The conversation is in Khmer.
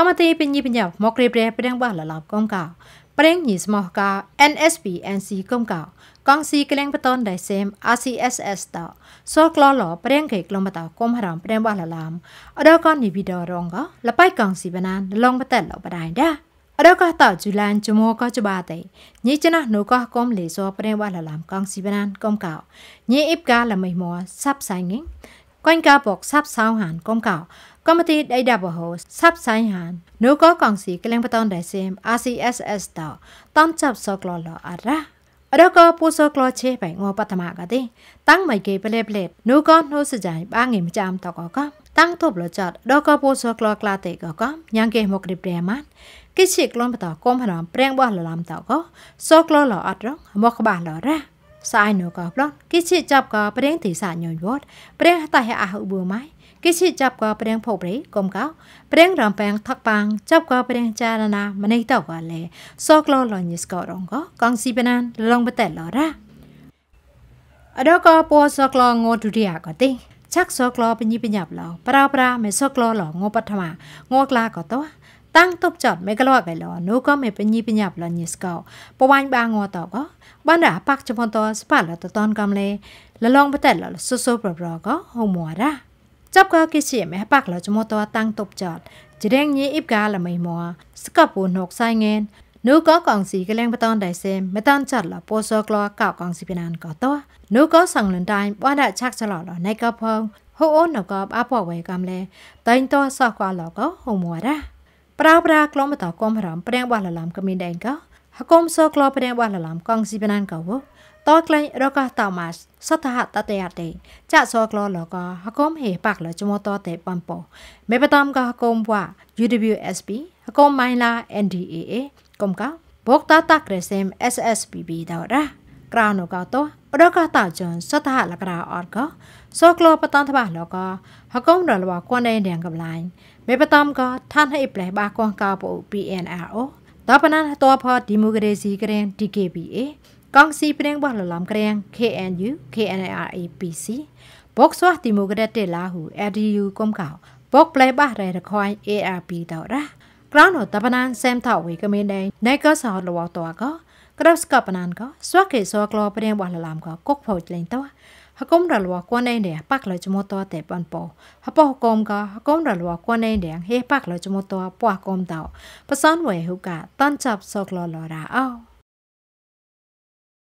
កម្មតិពេញីបញ្ញោមករៀបរៀបប្រេងបាលឡាប់កំកោប្រេងញីស្មោះកោ NSP NC កំកោកងស៊ីក្លៀងបតនដៃសេម RCSS តសូក្លឡប្រេងកេក្លំបតកុំហរំប្រេងបាលឡាមអដកនីវីដរងកលបៃកងស៊ីបណានឡងបតលបដៃដាអរកតជូលានជមកចបាតេញីចណះនូកកុំលេសប្រេងបាលឡាមកងស៊ីបណានកុំកោញីអ៊ីបកាលមៃមោសាប់សៃងកងកាបកសាប់សៅហានកំកោកម្ពុជាដៃដាប់ហោសាប់សៃហាននូកកងស៊ីក្លែងបតនដៃសេម RCSS តតំចាប់សក្លលអរ៉ាអរកពូសក្លឆេបែងបតមកទេតាំងមកគេប្លេប្លេនូកនូសចៃបាងិមចាំតកកតាំងទប់លចតដកពូសក្លក្លាតេកកញ៉ាងគេមករីប្រែម៉ាត់គេជាក្លនបតកុំហរំប្រែងបោះលឡំតកសក្លលអត់រងមកក្បាសលរ៉ាសៃនូកោប្លងគិជាចាប់កោប្រេងទីសាញញវតប្រេងតៃអះប៊ូម៉ៃគិជាចាប់កោប្រេងភោប្រេកុំកោប្រេងរំពេងថកប៉ាំងចាប់កោប្រេងចារណាម្នៃតកោលេសក្លលញិស្កោរងកោកងស៊ីបណានលងបតេលរ៉ាអដកោពោសក្លងោទុរិយាកោទេឆាក់សក្លបញិបញ្ញាប់ឡងប្រោប្រាមេសក្លលងោបឋមាងោក្លាកោតោตั้งตบจอดไม่กลัวไปหรอนูก็ไม่เป็นยี่เป็นหยับหรอนิสเก่าปวานบางงอตอก็บ้านราปักจมอนตอสปัดหรอตะตอนกำเลยละลองไปแต่หรอซุซุปรบรอก็หงมัวระจับก็กิเสียแม่ปักหรอจมอนตอตั้งตบจอด จะเร่งยี่อิบกาละไม่มัว สกับปูนหกไซเงินนูก็กองสีกแรงไปตอนไดเซมไม่ตอนจัดหรอโปโซกลอเก่ากองสีเป็นนานก่อตัวนูก็สั่งหลุนได้ว่าได้ชักฉลอหรอในกระเพงဟိုအိုနကပအပေါ်ဝဲကမလဲတိုင်းတော့ဆော့ကွာလောကဟိုမော်ရာប្រោប្រាក្លងបតកុំរំព្រៀងបោះលឡំកមីដែងកោហកុំសក្លព្រៀងបោះលឡំកងស៊ីបណានកោវតក្លែងរកតោម៉ាសសតហតតតេអតេចាក់សក្លលកហកុំហេបាក់លចមតតេបំពោមេបតំកហកុំវ៉ា UWSP ហកុំម៉ៃឡា NDAA កុំកោបកតតាក្រេសេម SSPB តរ៉ាក្រៅនៅកោតោปรกตาจนสตาลกราออดก็โซกลปตันทบาลก็ฮกงดลวกวนในแดงกับลายเมปตอมก็ท่านให้แปลบากวงกาปู PNRO ตอปนั้นตัวพอดิโมกเรซีเกรน DKBA กองซีเปรียงบ่หลอมเกรง KNU KNRAPC บกสวัสดิโมกเรตลาหู ADU กมเก่าบกแปลบ้าไรตะคอย ARP ต่อระกล้าวหนตะปนันแซมเถ่าเวกเมนในในก็สอนลวตัวก็ក្រើស្កបណានក៏ស្វាកេសរក្លោប្រៀងបោះលឡាមក៏គុកផោចលេងតោះហកុំរលវគួនណេនេះប៉ាក់លជមតតែបនពោហបោកុំក៏ហកុំរលវគួនណេនេះហេប៉ាក់លជមតពោះកុំតោប៉សនវេហូកាតនចាប់សក្លលរ៉ាអោ